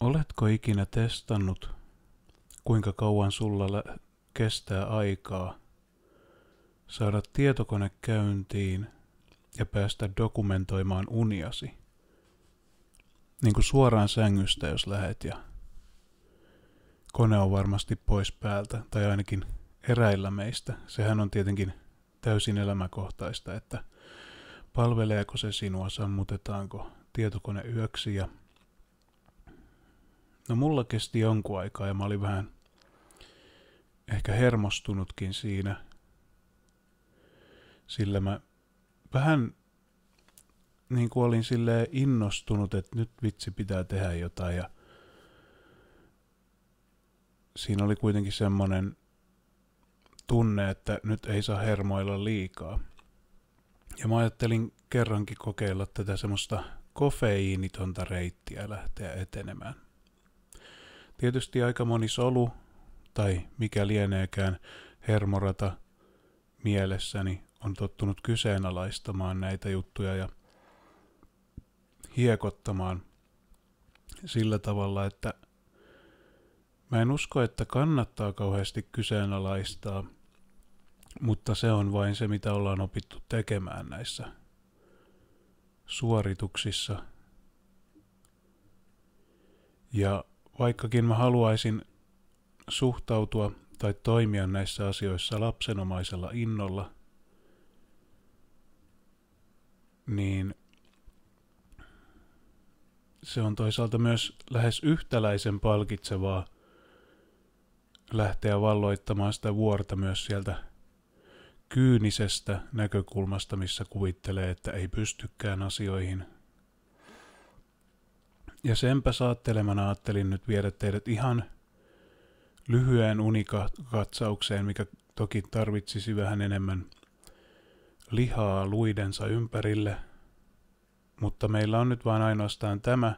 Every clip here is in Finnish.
Oletko ikinä testannut, kuinka kauan sulla lä- kestää aikaa saada tietokone käyntiin ja päästä dokumentoimaan uniasi? Niin kuin suoraan sängystä, jos lähet ja kone on varmasti pois päältä, tai ainakin eräillä meistä. Sehän on tietenkin täysin elämäkohtaista, että palveleeko se sinua, sammutetaanko tietokone yöksi ja No mulla kesti jonkun aikaa ja mä olin vähän ehkä hermostunutkin siinä, sillä mä vähän niin kuin olin sille innostunut, että nyt vitsi pitää tehdä jotain ja siinä oli kuitenkin semmoinen tunne, että nyt ei saa hermoilla liikaa. Ja mä ajattelin kerrankin kokeilla tätä semmoista kofeiinitonta reittiä lähteä etenemään. Tietysti aika moni solu tai mikä lieneekään hermorata mielessäni on tottunut kyseenalaistamaan näitä juttuja ja hiekottamaan sillä tavalla, että mä en usko, että kannattaa kauheasti kyseenalaistaa, mutta se on vain se, mitä ollaan opittu tekemään näissä suorituksissa. Ja Vaikkakin mä haluaisin suhtautua tai toimia näissä asioissa lapsenomaisella innolla, niin se on toisaalta myös lähes yhtäläisen palkitsevaa lähteä valloittamaan sitä vuorta myös sieltä kyynisestä näkökulmasta, missä kuvittelee, että ei pystykään asioihin – ja senpä saattelemana ajattelin nyt viedä teidät ihan lyhyeen unikatsaukseen, mikä toki tarvitsisi vähän enemmän lihaa luidensa ympärille. Mutta meillä on nyt vain ainoastaan tämä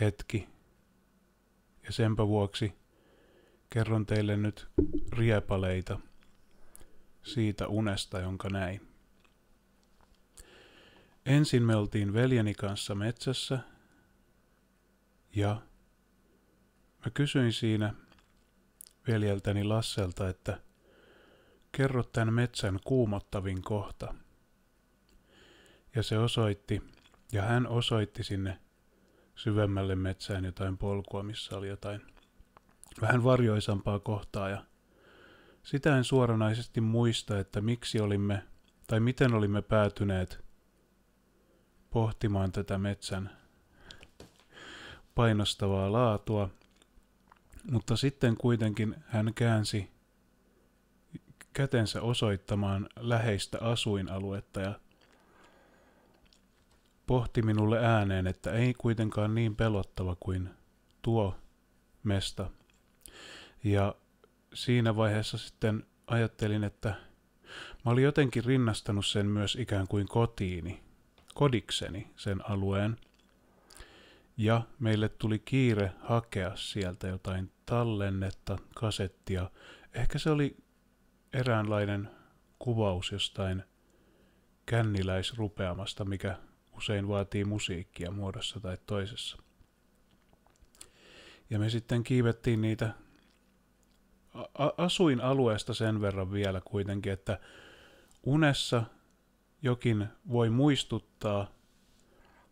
hetki. Ja senpä vuoksi kerron teille nyt riepaleita siitä unesta, jonka näin. Ensin me oltiin veljeni kanssa metsässä ja mä kysyin siinä veljeltäni Lasselta, että kerro tämän metsän kuumottavin kohta. Ja se osoitti, ja hän osoitti sinne syvemmälle metsään jotain polkua, missä oli jotain vähän varjoisampaa kohtaa. Ja sitä en suoranaisesti muista, että miksi olimme, tai miten olimme päätyneet pohtimaan tätä metsän painostavaa laatua, mutta sitten kuitenkin hän käänsi kätensä osoittamaan läheistä asuinaluetta ja pohti minulle ääneen, että ei kuitenkaan niin pelottava kuin tuo mesta. Ja siinä vaiheessa sitten ajattelin, että mä olin jotenkin rinnastanut sen myös ikään kuin kotiini, kodikseni sen alueen – ja meille tuli kiire hakea sieltä jotain tallennetta, kasettia. Ehkä se oli eräänlainen kuvaus jostain känniläisrupeamasta, mikä usein vaatii musiikkia muodossa tai toisessa. Ja me sitten kiivettiin niitä. asuin alueesta sen verran vielä kuitenkin, että unessa jokin voi muistuttaa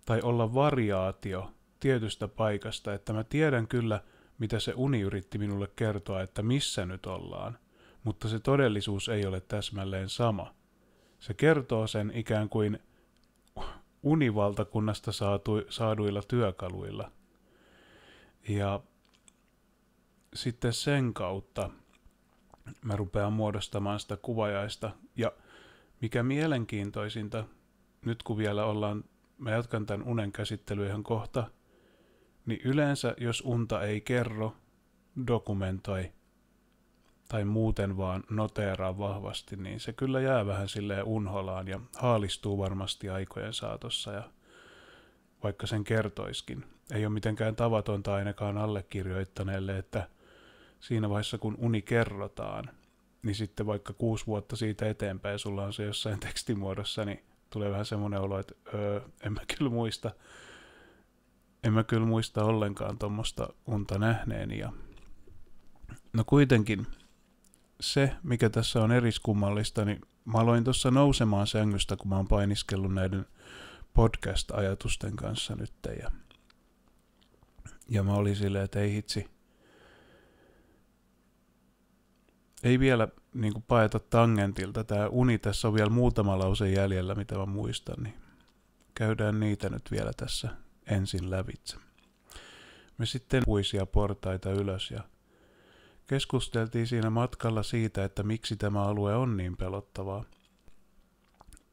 tai olla variaatio tietystä paikasta, että mä tiedän kyllä, mitä se uni yritti minulle kertoa, että missä nyt ollaan, mutta se todellisuus ei ole täsmälleen sama. Se kertoo sen ikään kuin univaltakunnasta saatu, saaduilla työkaluilla. Ja sitten sen kautta mä rupean muodostamaan sitä kuvajaista. Ja mikä mielenkiintoisinta, nyt kun vielä ollaan, mä jatkan tämän unen käsittelyä ihan kohta – niin yleensä jos unta ei kerro, dokumentoi tai muuten vaan noteeraa vahvasti, niin se kyllä jää vähän silleen unholaan ja haalistuu varmasti aikojen saatossa ja vaikka sen kertoiskin. Ei ole mitenkään tavatonta ainakaan allekirjoittaneelle, että siinä vaiheessa kun uni kerrotaan, niin sitten vaikka kuusi vuotta siitä eteenpäin sulla on se jossain tekstimuodossa, niin tulee vähän semmoinen olo, että öö, en mä kyllä muista, en mä kyllä muista ollenkaan tuommoista unta nähneeni. Ja... No kuitenkin, se mikä tässä on eriskummallista, niin mä aloin tuossa nousemaan sängystä, kun mä oon painiskellut näiden podcast-ajatusten kanssa nyt. Ja, ja mä olin silleen, että ei hitsi, ei vielä niin kuin paeta tangentilta. Tämä uni tässä on vielä muutama lause jäljellä, mitä mä muistan, niin käydään niitä nyt vielä tässä ensin lävitse. Me sitten puisia portaita ylös ja keskusteltiin siinä matkalla siitä, että miksi tämä alue on niin pelottavaa.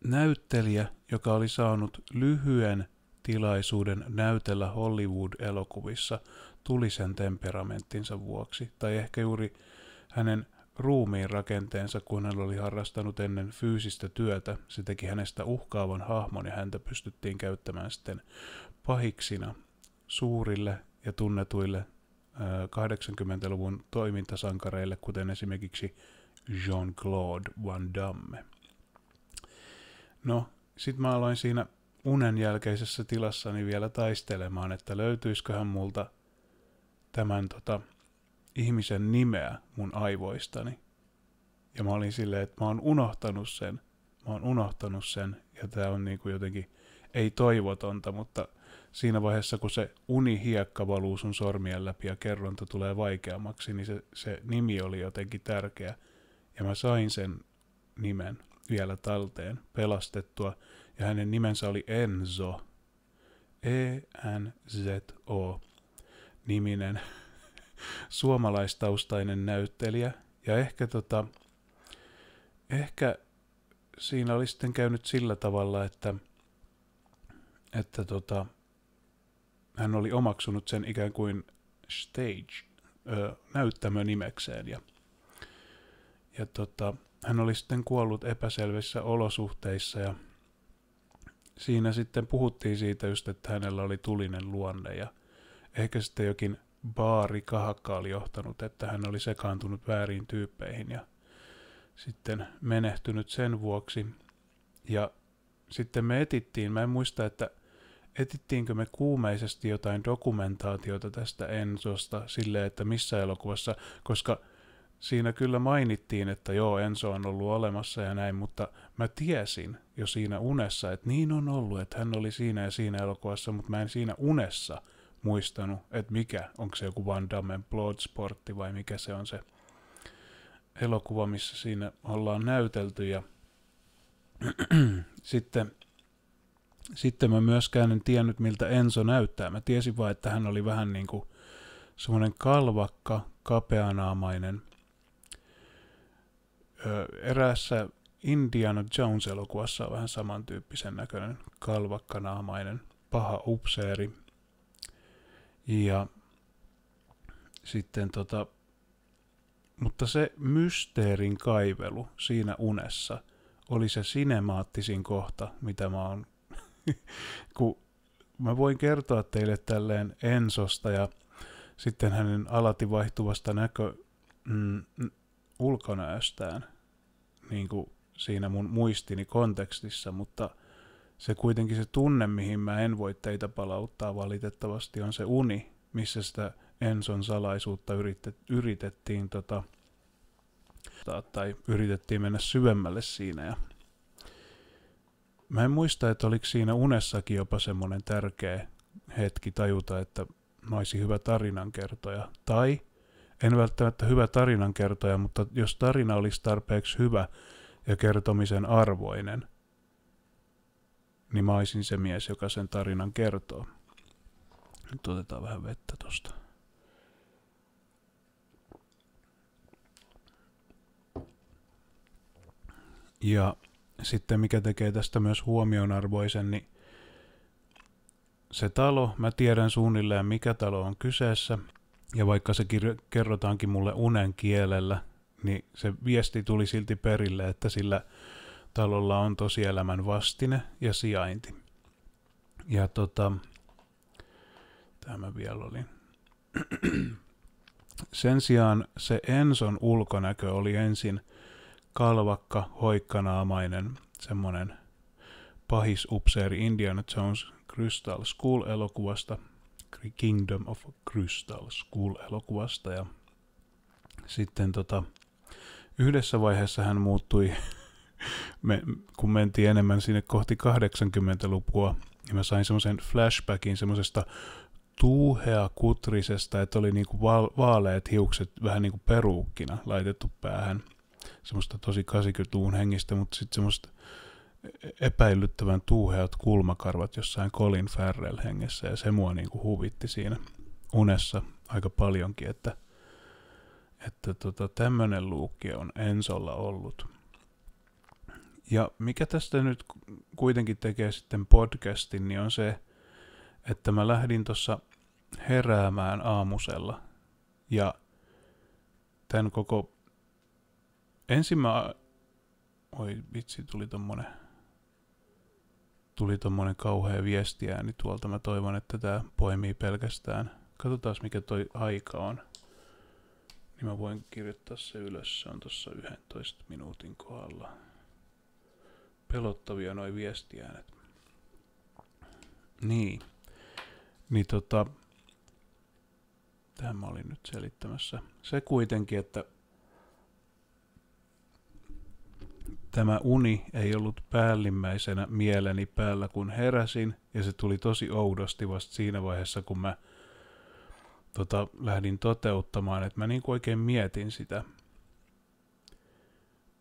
Näyttelijä, joka oli saanut lyhyen tilaisuuden näytellä Hollywood-elokuvissa, tuli sen temperamenttinsa vuoksi, tai ehkä juuri hänen ruumiin rakenteensa, kun hän oli harrastanut ennen fyysistä työtä. Se teki hänestä uhkaavan hahmon ja häntä pystyttiin käyttämään sitten pahiksina suurille ja tunnetuille 80-luvun toimintasankareille, kuten esimerkiksi Jean-Claude Van Damme. No, sit mä aloin siinä unen jälkeisessä tilassani niin vielä taistelemaan, että löytyisiköhän multa tämän tota, ihmisen nimeä mun aivoistani. Ja mä olin silleen, että mä oon unohtanut sen. Mä oon unohtanut sen ja tää on niinku jotenkin ei toivotonta, mutta siinä vaiheessa, kun se hiekka valuu sun sormien läpi ja kerronta tulee vaikeammaksi, niin se, se nimi oli jotenkin tärkeä. Ja mä sain sen nimen vielä talteen pelastettua, ja hänen nimensä oli Enzo. E-N-Z-O niminen suomalaistaustainen näyttelijä. Ja ehkä, tota, ehkä siinä oli sitten käynyt sillä tavalla, että, että tota, hän oli omaksunut sen ikään kuin stage näyttämön nimekseen. Ja, ja tota, hän oli sitten kuollut epäselvissä olosuhteissa ja siinä sitten puhuttiin siitä just, että hänellä oli tulinen luonne ja ehkä sitten jokin Kahakka oli johtanut, että hän oli sekaantunut väärin tyyppeihin ja sitten menehtynyt sen vuoksi. Ja sitten me etittiin, mä en muista, että etittiinkö me kuumeisesti jotain dokumentaatiota tästä Ensosta silleen, että missä elokuvassa, koska siinä kyllä mainittiin, että joo, Enso on ollut olemassa ja näin, mutta mä tiesin jo siinä unessa, että niin on ollut, että hän oli siinä ja siinä elokuvassa, mutta mä en siinä unessa muistanut, että mikä, onko se joku Van Dammen Bloodsportti vai mikä se on se elokuva, missä siinä ollaan näytelty. Ja sitten, sitten mä myöskään en tiennyt, miltä Enso näyttää. Mä tiesin vain, että hän oli vähän niin kuin semmoinen kalvakka, kapeanaamainen. Öö, eräässä Indiana Jones-elokuvassa on vähän samantyyppisen näköinen, kalvakkanaamainen, paha upseeri, ja sitten tota, mutta se mysteerin kaivelu siinä unessa oli se sinemaattisin kohta, mitä mä oon, kun mä voin kertoa teille tälleen Ensosta ja sitten hänen alati vaihtuvasta näkö mm, ulkonäöstään niin kuin siinä mun muistini kontekstissa, mutta se kuitenkin se tunne, mihin mä en voi teitä palauttaa valitettavasti, on se uni, missä sitä Enson salaisuutta yritet, yritettiin tota, tai yritettiin mennä syvemmälle siinä. Ja mä en muista, että oliko siinä unessakin jopa semmoinen tärkeä hetki tajuta, että mä olisin hyvä tarinankertoja. Tai en välttämättä hyvä tarinankertoja, mutta jos tarina olisi tarpeeksi hyvä ja kertomisen arvoinen – niin mä olisin se mies, joka sen tarinan kertoo. Nyt otetaan vähän vettä tosta. Ja sitten mikä tekee tästä myös huomionarvoisen, niin se talo, mä tiedän suunnilleen mikä talo on kyseessä, ja vaikka se kirjo- kerrotaankin mulle unen kielellä, niin se viesti tuli silti perille, että sillä Talolla on tosielämän vastine ja sijainti. Ja tota, tämä vielä oli. Sen sijaan se Enson ulkonäkö oli ensin kalvakka, hoikkanaamainen, semmoinen pahisupseeri Indiana Jones Crystal School-elokuvasta, Kingdom of Crystal School-elokuvasta. Ja sitten tota, yhdessä vaiheessa hän muuttui me, kun mentiin enemmän sinne kohti 80-lukua, niin mä sain semmoisen flashbackin semmoisesta tuuhea kutrisesta, että oli niinku vaaleet hiukset vähän niinku peruukkina laitettu päähän. Semmoista tosi 80-luvun hengistä, mutta sitten semmoista epäilyttävän tuuheat kulmakarvat jossain Colin Farrell hengessä ja se mua niinku huvitti siinä unessa aika paljonkin, että, että tota, tämmöinen luukki on Ensolla ollut. Ja mikä tästä nyt kuitenkin tekee sitten podcastin, niin on se, että mä lähdin tuossa heräämään aamusella. Ja tämän koko... ensimmäinen, Oi vitsi, tuli tommonen... Tuli tommonen kauhea viestiääni niin tuolta. Mä toivon, että tää poimii pelkästään. Katsotaan mikä toi aika on. Niin mä voin kirjoittaa se ylös. Se on tossa 11 minuutin kohdalla pelottavia noi viestiäänet. Niin. Niin tota, tähän mä olin nyt selittämässä. Se kuitenkin, että tämä uni ei ollut päällimmäisenä mieleni päällä, kun heräsin, ja se tuli tosi oudosti vasta siinä vaiheessa, kun mä tota, lähdin toteuttamaan, että mä niin oikein mietin sitä,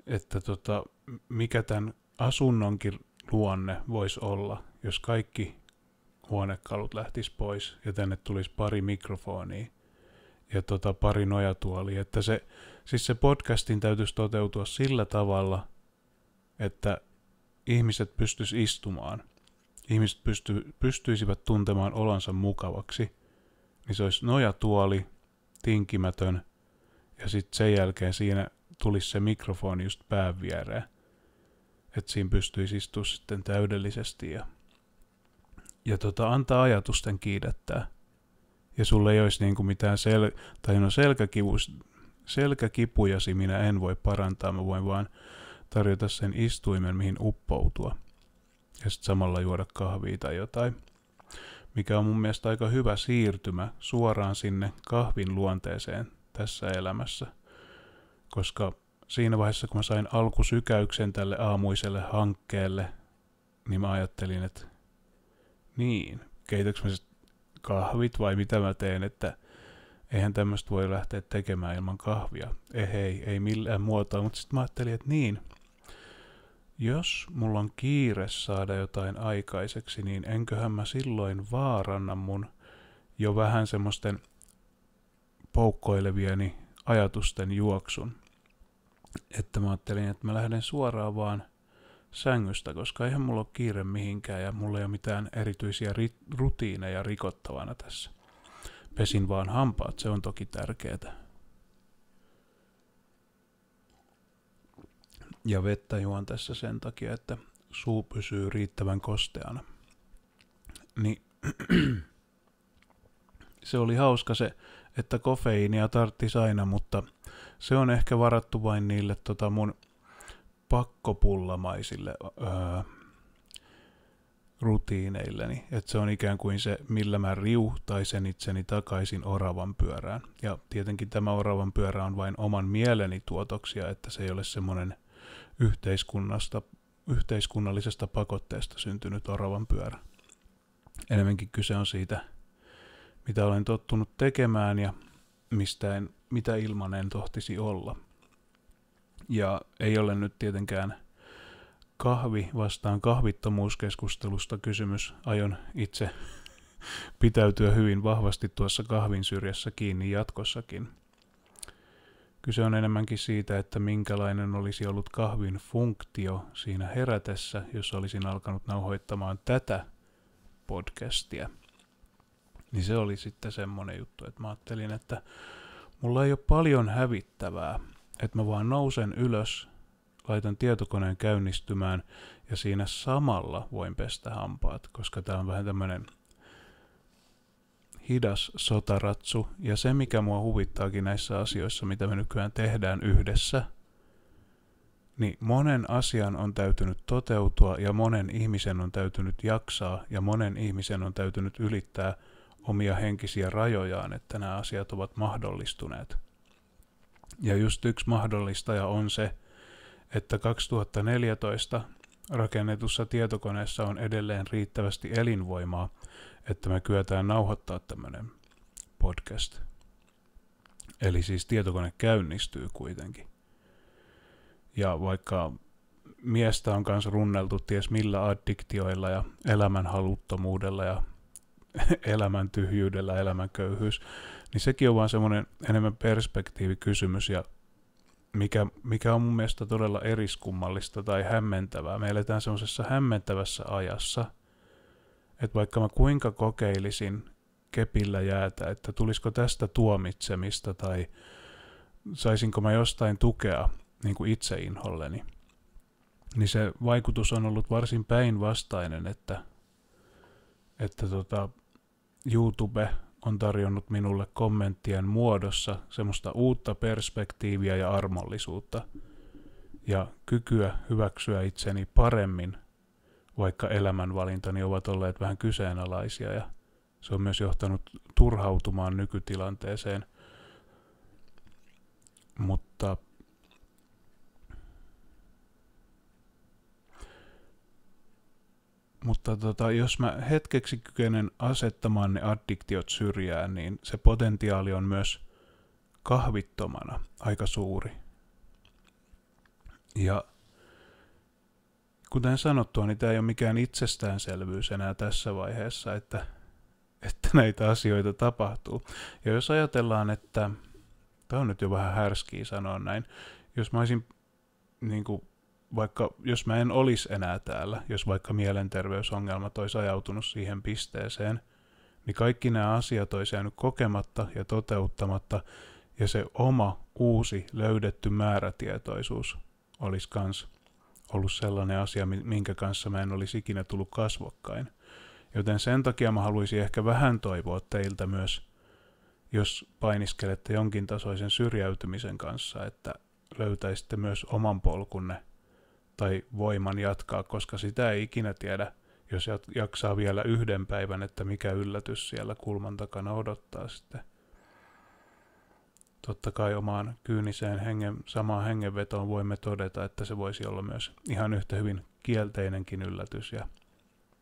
että tota, mikä tämän asunnonkin luonne voisi olla, jos kaikki huonekalut lähtis pois ja tänne tulisi pari mikrofonia ja tota pari nojatuolia. Että se, siis se podcastin täytyisi toteutua sillä tavalla, että ihmiset pystyisi istumaan. Ihmiset pysty, pystyisivät tuntemaan olonsa mukavaksi. Niin se olisi nojatuoli, tinkimätön ja sitten sen jälkeen siinä tulisi se mikrofoni just pään viereen että siinä pystyisi istua sitten täydellisesti ja, ja tota, antaa ajatusten kiidättää. Ja sulle ei olisi niin kuin mitään sel- tai no selkäkivu- selkäkipujasi minä en voi parantaa, mä voin vaan tarjota sen istuimen, mihin uppoutua. Ja sitten samalla juoda kahvia tai jotain, mikä on mun mielestä aika hyvä siirtymä suoraan sinne kahvin luonteeseen tässä elämässä, koska siinä vaiheessa, kun mä sain alkusykäyksen tälle aamuiselle hankkeelle, niin mä ajattelin, että niin, keitäks mä kahvit vai mitä mä teen, että eihän tämmöistä voi lähteä tekemään ilman kahvia. Eh, ei, ei millään muotoa, mutta sitten mä ajattelin, että niin, jos mulla on kiire saada jotain aikaiseksi, niin enköhän mä silloin vaaranna mun jo vähän semmoisten poukkoilevieni ajatusten juoksun että mä ajattelin, että mä lähden suoraan vaan sängystä, koska eihän mulla ole kiire mihinkään ja mulla ei ole mitään erityisiä ri- rutiineja rikottavana tässä. Pesin vaan hampaat, se on toki tärkeää. Ja vettä juon tässä sen takia, että suu pysyy riittävän kosteana. Niin se oli hauska se, että kofeiinia tarttisi aina, mutta se on ehkä varattu vain niille tota mun pakkopullamaisille öö, rutiineilleni. Että se on ikään kuin se, millä mä riuhtaisen itseni takaisin oravan pyörään. Ja tietenkin tämä oravan pyörä on vain oman mieleni tuotoksia, että se ei ole semmoinen yhteiskunnasta, yhteiskunnallisesta pakotteesta syntynyt oravan pyörä. Enemmänkin kyse on siitä, mitä olen tottunut tekemään ja mistä en mitä ilman en tohtisi olla. Ja ei ole nyt tietenkään kahvi vastaan kahvittomuuskeskustelusta kysymys. Aion itse pitäytyä hyvin vahvasti tuossa kahvin syrjässä kiinni jatkossakin. Kyse on enemmänkin siitä, että minkälainen olisi ollut kahvin funktio siinä herätessä, jos olisin alkanut nauhoittamaan tätä podcastia. Niin se oli sitten semmonen juttu, että mä ajattelin, että Mulla ei ole paljon hävittävää, että mä vaan nousen ylös, laitan tietokoneen käynnistymään ja siinä samalla voin pestä hampaat, koska tää on vähän tämmönen hidas sotaratsu. Ja se, mikä mua huvittaakin näissä asioissa, mitä me nykyään tehdään yhdessä, niin monen asian on täytynyt toteutua ja monen ihmisen on täytynyt jaksaa ja monen ihmisen on täytynyt ylittää – omia henkisiä rajojaan, että nämä asiat ovat mahdollistuneet. Ja just yksi mahdollistaja on se, että 2014 rakennetussa tietokoneessa on edelleen riittävästi elinvoimaa, että me kyetään nauhoittaa tämmöinen podcast. Eli siis tietokone käynnistyy kuitenkin. Ja vaikka miestä on kanssa runneltu ties millä addiktioilla ja elämänhaluttomuudella ja elämän tyhjyydellä, elämän köyhyys, niin sekin on vaan semmoinen enemmän perspektiivikysymys ja mikä, mikä on mun mielestä todella eriskummallista tai hämmentävää. Me eletään semmoisessa hämmentävässä ajassa, että vaikka mä kuinka kokeilisin kepillä jäätä, että tulisiko tästä tuomitsemista tai saisinko mä jostain tukea niin kuin itse inholleni, niin se vaikutus on ollut varsin päinvastainen, että että tota, YouTube on tarjonnut minulle kommenttien muodossa semmoista uutta perspektiiviä ja armollisuutta ja kykyä hyväksyä itseni paremmin, vaikka elämänvalintani ovat olleet vähän kyseenalaisia ja se on myös johtanut turhautumaan nykytilanteeseen. Mutta Mutta tota, jos mä hetkeksi kykenen asettamaan ne addiktiot syrjään, niin se potentiaali on myös kahvittomana aika suuri. Ja kuten sanottua, niin tämä ei ole mikään itsestäänselvyys enää tässä vaiheessa, että, että näitä asioita tapahtuu. Ja jos ajatellaan, että tämä on nyt jo vähän härskiä sanoa näin, jos mä olisin niin kuin, vaikka jos mä en olisi enää täällä, jos vaikka mielenterveysongelma olisi ajautunut siihen pisteeseen, niin kaikki nämä asiat olisi jäänyt kokematta ja toteuttamatta, ja se oma uusi löydetty määrätietoisuus olisi kans ollut sellainen asia, minkä kanssa mä en olisi ikinä tullut kasvokkain. Joten sen takia mä haluaisin ehkä vähän toivoa teiltä myös, jos painiskelette jonkin tasoisen syrjäytymisen kanssa, että löytäisitte myös oman polkunne – tai voiman jatkaa, koska sitä ei ikinä tiedä, jos jaksaa vielä yhden päivän, että mikä yllätys siellä kulman takana odottaa sitten. Totta kai omaan kyyniseen hengen, samaan hengenvetoon voimme todeta, että se voisi olla myös ihan yhtä hyvin kielteinenkin yllätys ja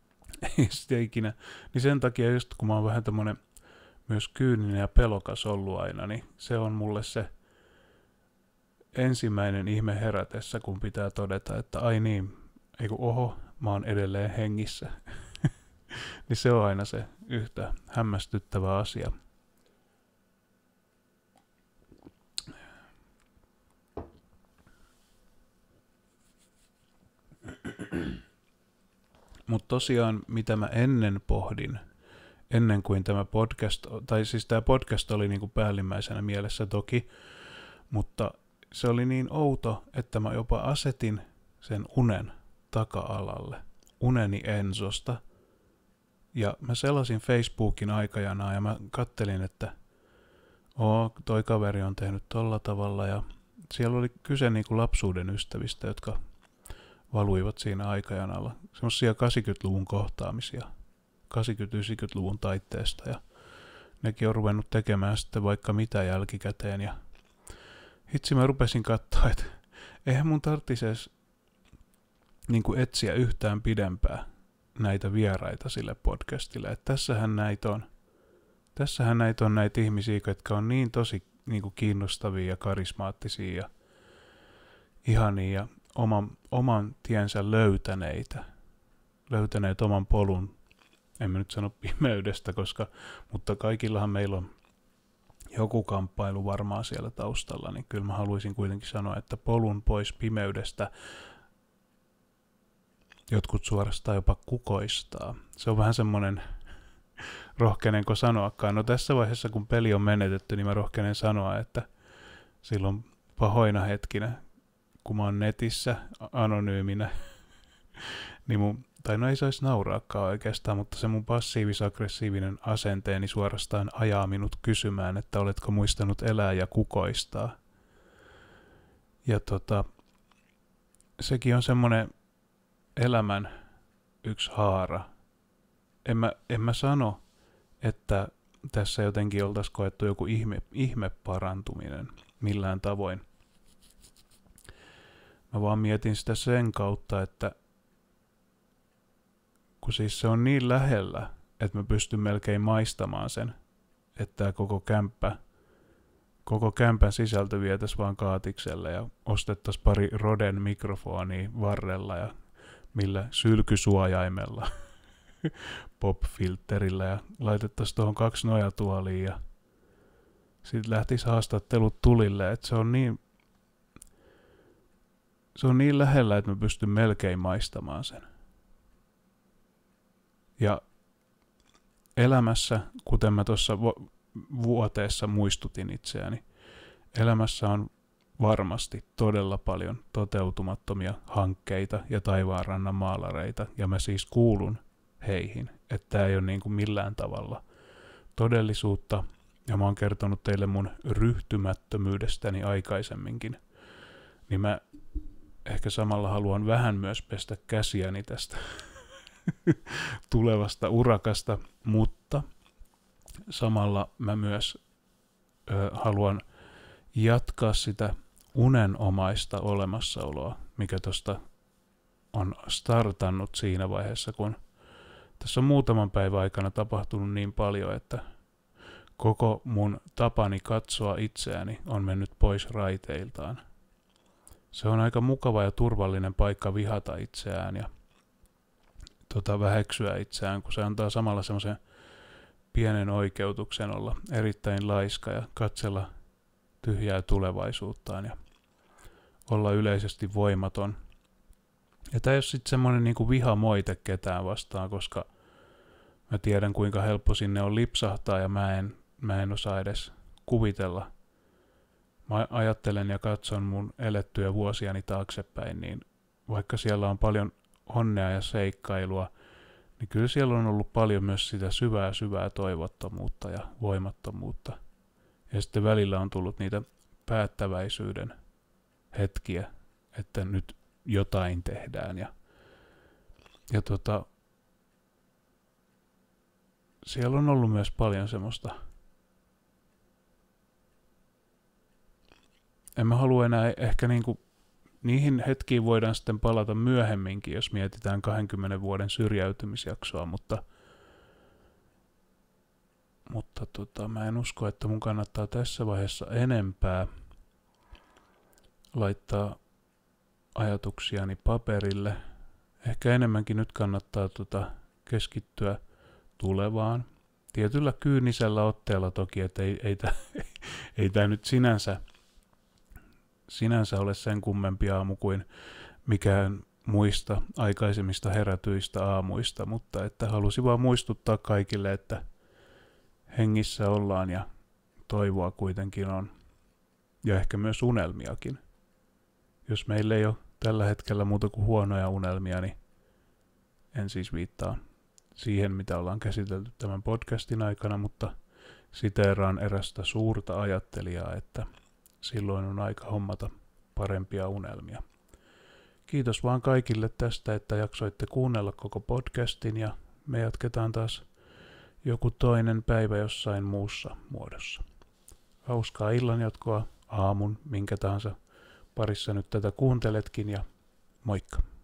ei ikinä. Niin sen takia just kun mä oon vähän tämmönen myös kyyninen ja pelokas ollut aina, niin se on mulle se ensimmäinen ihme herätessä, kun pitää todeta, että ai niin, ei kun oho, mä oon edelleen hengissä. niin se on aina se yhtä hämmästyttävä asia. Mutta tosiaan, mitä mä ennen pohdin, ennen kuin tämä podcast, tai siis tämä podcast oli niinku päällimmäisenä mielessä toki, mutta se oli niin outo, että mä jopa asetin sen unen taka-alalle. Uneni Ensosta. Ja mä selasin Facebookin aikajana ja mä kattelin, että oo, toi kaveri on tehnyt tolla tavalla ja siellä oli kyse niin kuin lapsuuden ystävistä, jotka valuivat siinä aikajanalla. Semmoisia 80-luvun kohtaamisia, 80-90-luvun taitteesta ja nekin on ruvennut tekemään sitten vaikka mitä jälkikäteen ja hitsi mä rupesin katsoa, että eihän mun tarvitsisi edes niin kuin etsiä yhtään pidempää näitä vieraita sille podcastille. Että tässähän näitä on. Tässähän näitä on näitä ihmisiä, jotka on niin tosi niin kuin kiinnostavia ja karismaattisia ja ihania ja oman, oman tiensä löytäneitä. Löytäneet oman polun. En mä nyt sano pimeydestä, koska, mutta kaikillahan meillä on joku kamppailu varmaan siellä taustalla, niin kyllä mä haluaisin kuitenkin sanoa, että polun pois pimeydestä jotkut suorastaan jopa kukoistaa. Se on vähän semmoinen, rohkenenko sanoakaan. No tässä vaiheessa, kun peli on menetetty, niin mä rohkenen sanoa, että silloin pahoina hetkinä, kun mä oon netissä anonyyminä, niin mun tai no ei saisi nauraakaan oikeastaan, mutta se mun passiivis-aggressiivinen asenteeni suorastaan ajaa minut kysymään, että oletko muistanut elää ja kukoistaa. Ja tota, sekin on semmoinen elämän yksi haara. En mä, en mä sano, että tässä jotenkin oltaisiin koettu joku ihme, ihme parantuminen millään tavoin. Mä vaan mietin sitä sen kautta, että kun siis se on niin lähellä, että mä pystyn melkein maistamaan sen, että koko kämppä, koko kämpän sisältö vietäisi vaan kaatikselle ja ostettaisiin pari Roden mikrofonia varrella ja millä sylkysuojaimella, popfilterillä ja laitettaisiin tuohon kaksi nojatuoliin ja sitten lähtisi haastattelut tulille, että se on niin se on niin lähellä, että mä pystyn melkein maistamaan sen. Ja elämässä, kuten mä tuossa vuoteessa muistutin itseäni, elämässä on varmasti todella paljon toteutumattomia hankkeita ja taivaanrannan maalareita, ja mä siis kuulun heihin, että tämä ei ole niin kuin millään tavalla todellisuutta, ja mä oon kertonut teille mun ryhtymättömyydestäni aikaisemminkin, niin mä ehkä samalla haluan vähän myös pestä käsiäni tästä tulevasta urakasta, mutta samalla mä myös ö, haluan jatkaa sitä unenomaista olemassaoloa, mikä tuosta on startannut siinä vaiheessa, kun tässä on muutaman päivän aikana tapahtunut niin paljon, että koko mun tapani katsoa itseäni on mennyt pois raiteiltaan. Se on aika mukava ja turvallinen paikka vihata itseään ja tota, väheksyä itseään, kun se antaa samalla semmoisen pienen oikeutuksen olla erittäin laiska ja katsella tyhjää tulevaisuuttaan ja olla yleisesti voimaton. Ja tämä ei ole sitten semmoinen niinku viha moite ketään vastaan, koska mä tiedän kuinka helppo sinne on lipsahtaa ja mä en, mä en osaa edes kuvitella. Mä ajattelen ja katson mun elettyjä vuosiani taaksepäin, niin vaikka siellä on paljon onnea ja seikkailua, niin kyllä siellä on ollut paljon myös sitä syvää syvää toivottomuutta ja voimattomuutta. Ja sitten välillä on tullut niitä päättäväisyyden hetkiä, että nyt jotain tehdään. Ja, ja tota, siellä on ollut myös paljon semmoista. En mä halua enää ehkä niinku niihin hetkiin voidaan sitten palata myöhemminkin, jos mietitään 20 vuoden syrjäytymisjaksoa, mutta, mutta tota, mä en usko, että mun kannattaa tässä vaiheessa enempää laittaa ajatuksiani paperille. Ehkä enemmänkin nyt kannattaa tota keskittyä tulevaan. Tietyllä kyynisellä otteella toki, että ei, ei, ei, ei tämä nyt sinänsä sinänsä ole sen kummempi aamu kuin mikään muista aikaisemmista herätyistä aamuista, mutta että halusi vaan muistuttaa kaikille, että hengissä ollaan ja toivoa kuitenkin on. Ja ehkä myös unelmiakin. Jos meillä ei ole tällä hetkellä muuta kuin huonoja unelmia, niin en siis viittaa siihen, mitä ollaan käsitelty tämän podcastin aikana, mutta siteeraan erästä suurta ajattelijaa, että – silloin on aika hommata parempia unelmia. Kiitos vaan kaikille tästä, että jaksoitte kuunnella koko podcastin ja me jatketaan taas joku toinen päivä jossain muussa muodossa. Hauskaa illanjatkoa, aamun, minkä tahansa parissa nyt tätä kuunteletkin ja moikka!